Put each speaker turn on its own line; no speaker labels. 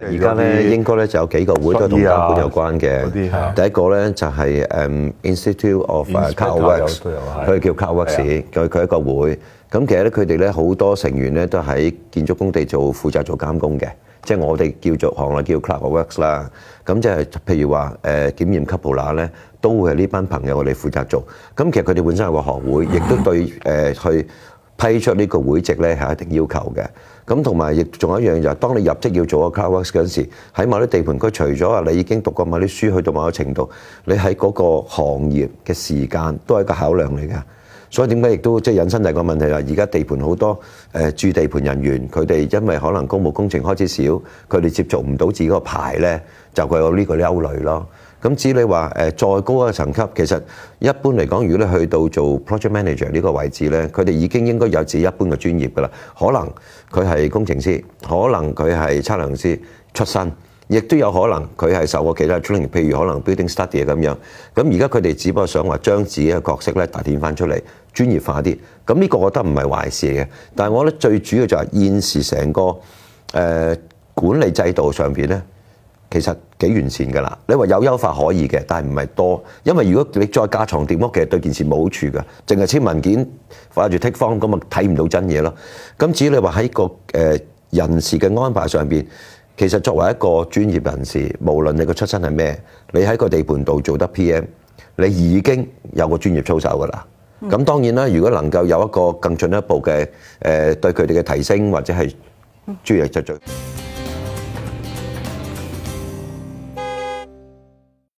而家咧应该咧就有几个会都同监管有关嘅。第一个咧就系诶，Institute of c l u Works，佢叫 c l u Works，佢佢一个会。咁其实咧，佢哋咧好多成员咧都喺建筑工地做负责做监工嘅。即系我哋叫做行内叫 Club Works 啦。咁即系譬如话诶，检验级布栏咧，都会系呢班朋友我哋负责做。咁其实佢哋本身有个学会，亦都对诶去。批出呢個會籍咧係一定要求嘅，咁同埋亦仲有一樣就係當你入職要做個 car works 嗰陣時，喺某啲地盤區，除咗話你已經讀過某啲書，去到某個程度，你喺嗰個行業嘅時間都係一個考量嚟㗎。所以點解亦都即係引申第二個問題係而家地盤好多誒駐地盤人員，佢哋因為可能公務工程開始少，佢哋接觸唔到自己個牌咧，就佢有呢個憂慮咯。咁至於你話誒再高一層級，其實一般嚟講，如果你去到做 project manager 呢個位置咧，佢哋已經應該有自己一般嘅專業㗎啦。可能佢係工程師，可能佢係測量師出身，亦都有可能佢係受過其他 training，譬如可能 building study 咁樣。咁而家佢哋只不過想話將自己嘅角色咧打顯翻出嚟，專業化啲。咁呢個我覺得唔係壞事嘅。但係我覺得最主要就係現時成個誒管理制度上邊咧。其實幾完善㗎啦，你話有優化可以嘅，但係唔係多，因為如果你再加床墊屋，其實對件事冇好處㗎，淨係簽文件，掛住剔方，咁咪睇唔到真嘢咯。咁至於你話喺個誒人事嘅安排上邊，其實作為一個專業人士，無論你個出身係咩，你喺個地盤度做得 PM，你已經有個專業操守㗎啦。咁當然啦，如果能夠有一個更進一步嘅誒對佢哋嘅提升，或者係專業製作。